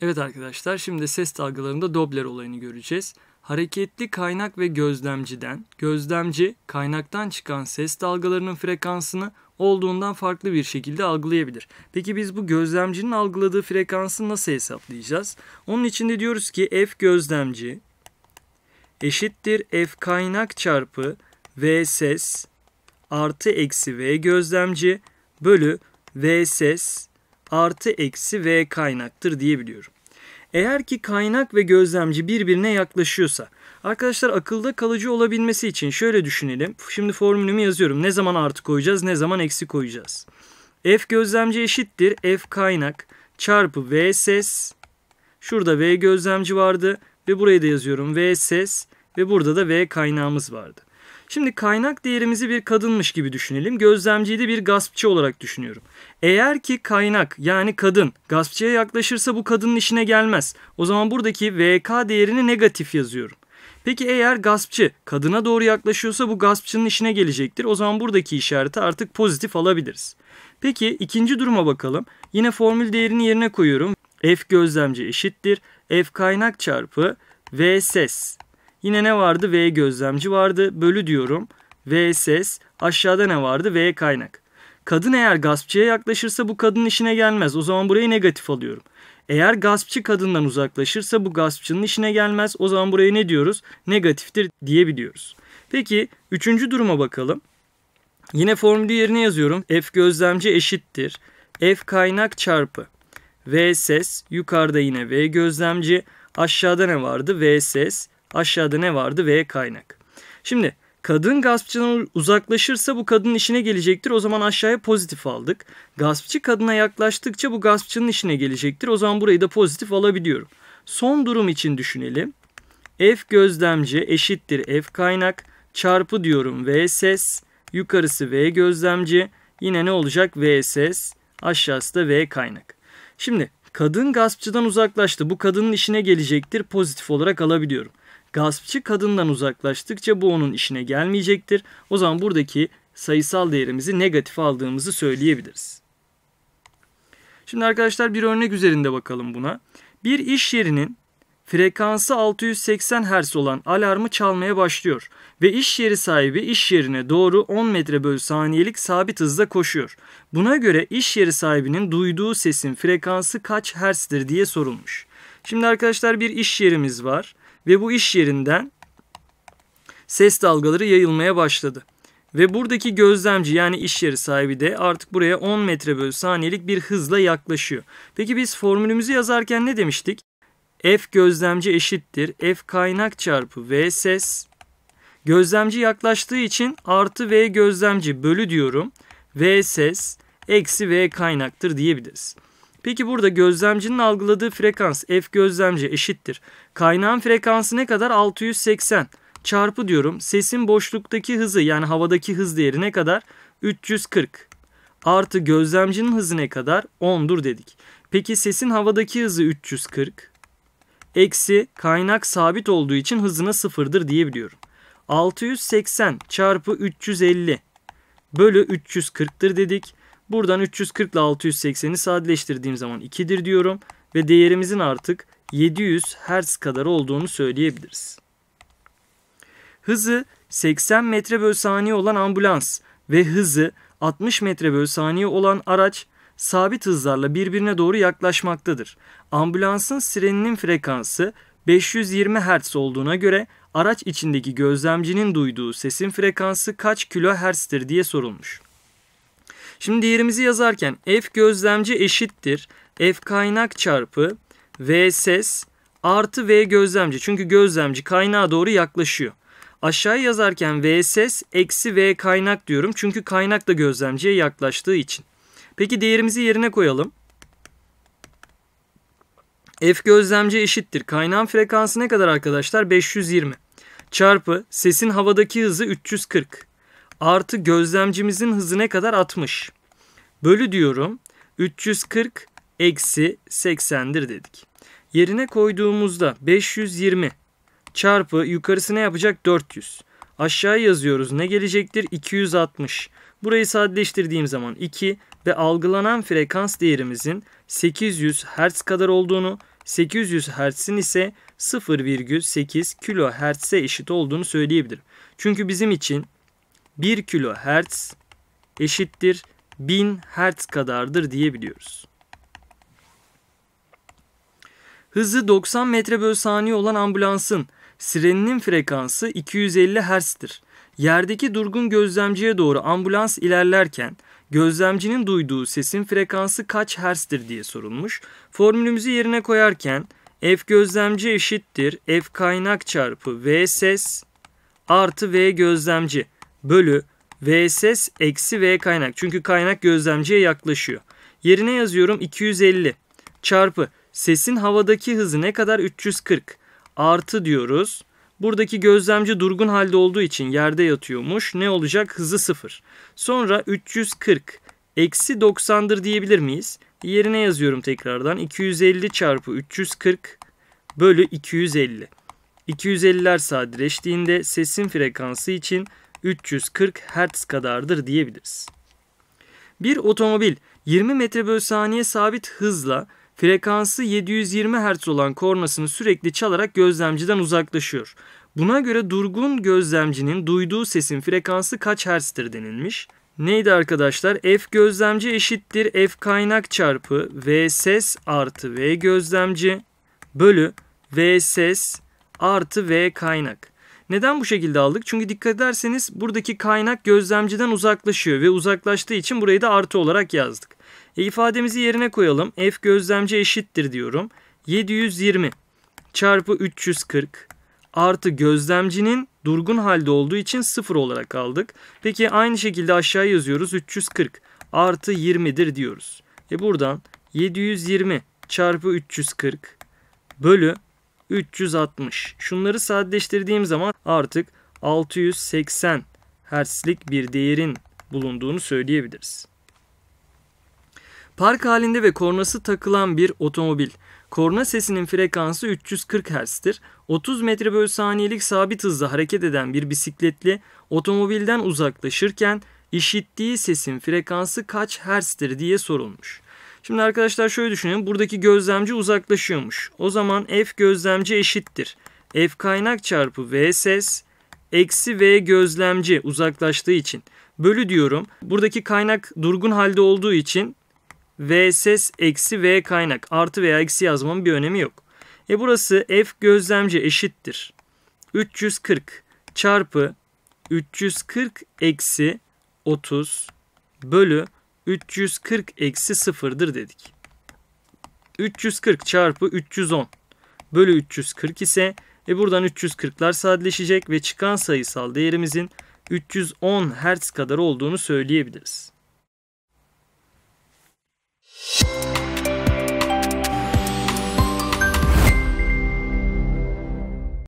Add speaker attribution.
Speaker 1: Evet arkadaşlar şimdi ses dalgalarında Doppler olayını göreceğiz. Hareketli kaynak ve gözlemciden, gözlemci kaynaktan çıkan ses dalgalarının frekansını olduğundan farklı bir şekilde algılayabilir. Peki biz bu gözlemcinin algıladığı frekansı nasıl hesaplayacağız? Onun için de diyoruz ki F gözlemci eşittir F kaynak çarpı V ses artı eksi V gözlemci bölü V ses artı eksi v kaynaktır diyebiliyorum. Eğer ki kaynak ve gözlemci birbirine yaklaşıyorsa arkadaşlar akılda kalıcı olabilmesi için şöyle düşünelim. Şimdi formülümü yazıyorum. Ne zaman artı koyacağız ne zaman eksi koyacağız. F gözlemci eşittir. F kaynak çarpı V ses. Şurada V gözlemci vardı ve burayı da yazıyorum V ses ve burada da V kaynağımız vardı. Şimdi kaynak değerimizi bir kadınmış gibi düşünelim. Gözlemciyi de bir gaspçı olarak düşünüyorum. Eğer ki kaynak yani kadın gaspçıya yaklaşırsa bu kadının işine gelmez. O zaman buradaki VK değerini negatif yazıyorum. Peki eğer gaspçı kadına doğru yaklaşıyorsa bu gaspçının işine gelecektir. O zaman buradaki işareti artık pozitif alabiliriz. Peki ikinci duruma bakalım. Yine formül değerini yerine koyuyorum. F gözlemci eşittir. F kaynak çarpı V ses Yine ne vardı? V gözlemci vardı. Bölü diyorum. V ses. Aşağıda ne vardı? V kaynak. Kadın eğer gaspçıya yaklaşırsa bu kadın işine gelmez. O zaman burayı negatif alıyorum. Eğer gaspçı kadından uzaklaşırsa bu gaspçının işine gelmez. O zaman burayı ne diyoruz? Negatiftir diyebiliyoruz. Peki üçüncü duruma bakalım. Yine formülü yerine yazıyorum. F gözlemci eşittir. F kaynak çarpı. V ses. Yukarıda yine V gözlemci. Aşağıda ne vardı? V ses. Aşağıda ne vardı? V kaynak. Şimdi kadın gaspçıdan uzaklaşırsa bu kadının işine gelecektir. O zaman aşağıya pozitif aldık. Gaspçı kadına yaklaştıkça bu gaspçının işine gelecektir. O zaman burayı da pozitif alabiliyorum. Son durum için düşünelim. F gözlemci eşittir F kaynak çarpı diyorum V ses yukarısı V gözlemci yine ne olacak V ses aşağısı da V kaynak. Şimdi kadın gaspçıdan uzaklaştı bu kadının işine gelecektir pozitif olarak alabiliyorum. Gaspçı kadından uzaklaştıkça bu onun işine gelmeyecektir. O zaman buradaki sayısal değerimizi negatif aldığımızı söyleyebiliriz. Şimdi arkadaşlar bir örnek üzerinde bakalım buna. Bir iş yerinin frekansı 680 Hz olan alarmı çalmaya başlıyor ve iş yeri sahibi iş yerine doğru 10 metre bölü saniyelik sabit hızda koşuyor. Buna göre iş yeri sahibinin duyduğu sesin frekansı kaç Hz'dir diye sorulmuş. Şimdi arkadaşlar bir iş yerimiz var ve bu iş yerinden ses dalgaları yayılmaya başladı. Ve buradaki gözlemci yani iş yeri sahibi de artık buraya 10 metre bölü saniyelik bir hızla yaklaşıyor. Peki biz formülümüzü yazarken ne demiştik? F gözlemci eşittir. F kaynak çarpı V ses. Gözlemci yaklaştığı için artı V gözlemci bölü diyorum. V ses eksi V kaynaktır diyebiliriz. Peki burada gözlemcinin algıladığı frekans f gözlemci eşittir. Kaynağın frekansı ne kadar? 680 çarpı diyorum. Sesin boşluktaki hızı yani havadaki hız değeri ne kadar? 340 artı gözlemcinin hızı ne kadar? 10'dur dedik. Peki sesin havadaki hızı 340 eksi kaynak sabit olduğu için hızına sıfırdır diyebiliyorum. 680 çarpı 350 bölü 340'tır dedik. Buradan 340 ile 680'i sadeleştirdiğim zaman 2'dir diyorum ve değerimizin artık 700 Hz kadar olduğunu söyleyebiliriz. Hızı 80 metre böl saniye olan ambulans ve hızı 60 metre böl saniye olan araç sabit hızlarla birbirine doğru yaklaşmaktadır. Ambulansın sireninin frekansı 520 Hz olduğuna göre araç içindeki gözlemcinin duyduğu sesin frekansı kaç kilohertztir diye sorulmuş. Şimdi diğerimizi yazarken f gözlemci eşittir. f kaynak çarpı v ses artı v gözlemci. Çünkü gözlemci kaynağa doğru yaklaşıyor. Aşağı yazarken v ses eksi v kaynak diyorum. Çünkü kaynak da gözlemciye yaklaştığı için. Peki değerimizi yerine koyalım. F gözlemci eşittir. Kaynağın frekansı ne kadar arkadaşlar? 520. Çarpı sesin havadaki hızı 340 artı gözlemcimizin hızı ne kadar 60. Bölü diyorum 340 eksi 80'dir dedik. Yerine koyduğumuzda 520 çarpı yukarısı ne yapacak 400. Aşağıya yazıyoruz ne gelecektir 260. Burayı sadeleştirdiğim zaman 2 ve algılanan frekans değerimizin 800 Hz kadar olduğunu 800 Hz'in ise 0,8 kHz'e eşit olduğunu söyleyebilirim. Çünkü bizim için 1 kilohertz eşittir 1000 hertz kadardır diyebiliyoruz. Hızı 90 metre bölü saniye olan ambulansın sireninin frekansı 250 hertz'tir. Yerdeki durgun gözlemciye doğru ambulans ilerlerken gözlemcinin duyduğu sesin frekansı kaç hertz'tir diye sorulmuş. Formülümüzü yerine koyarken F gözlemci eşittir F kaynak çarpı V ses artı V gözlemci bölü vss eksi v kaynak. Çünkü kaynak gözlemciye yaklaşıyor. Yerine yazıyorum 250 çarpı sesin havadaki hızı ne kadar 340 artı diyoruz. Buradaki gözlemci durgun halde olduğu için yerde yatıyormuş. Ne olacak? Hızı sıfır. Sonra 340 eksi 90'dır diyebilir miyiz? Yerine yazıyorum tekrardan. 250 çarpı 340 bölü 250. 250'ler sadeleştiğinde sesin frekansı için 340 Hz kadardır diyebiliriz. Bir otomobil 20 metre bölü saniye sabit hızla frekansı 720 Hz olan kornasını sürekli çalarak gözlemciden uzaklaşıyor. Buna göre durgun gözlemcinin duyduğu sesin frekansı kaç Hz'tir denilmiş. Neydi arkadaşlar? F gözlemci eşittir F kaynak çarpı V ses artı V gözlemci bölü V ses artı V kaynak. Neden bu şekilde aldık? Çünkü dikkat ederseniz buradaki kaynak gözlemciden uzaklaşıyor ve uzaklaştığı için burayı da artı olarak yazdık. E ifademizi yerine koyalım. F gözlemci eşittir diyorum. 720 çarpı 340 artı gözlemcinin durgun halde olduğu için 0 olarak aldık. Peki aynı şekilde aşağı yazıyoruz. 340 artı 20'dir diyoruz. E buradan 720 çarpı 340 bölü 360. Şunları sadeleştirdiğim zaman artık 680 Hz'lik bir değerin bulunduğunu söyleyebiliriz. Park halinde ve kornası takılan bir otomobil. Korna sesinin frekansı 340 Hz'tir. 30 metre bölü saniyelik sabit hızla hareket eden bir bisikletli otomobilden uzaklaşırken işittiği sesin frekansı kaç Hz'tir diye sorulmuş. Şimdi arkadaşlar şöyle düşünelim. Buradaki gözlemci uzaklaşıyormuş. O zaman F gözlemci eşittir. F kaynak çarpı V ses eksi V gözlemci uzaklaştığı için. Bölü diyorum. Buradaki kaynak durgun halde olduğu için V ses eksi V kaynak artı veya eksi yazmamın bir önemi yok. E burası F gözlemci eşittir. 340 çarpı 340 eksi 30 bölü 340 eksi 0'dır dedik. 340 çarpı 310 bölü 340 ise ve buradan 340'lar sadeleşecek ve çıkan sayısal değerimizin 310 Hz kadar olduğunu söyleyebiliriz. Müzik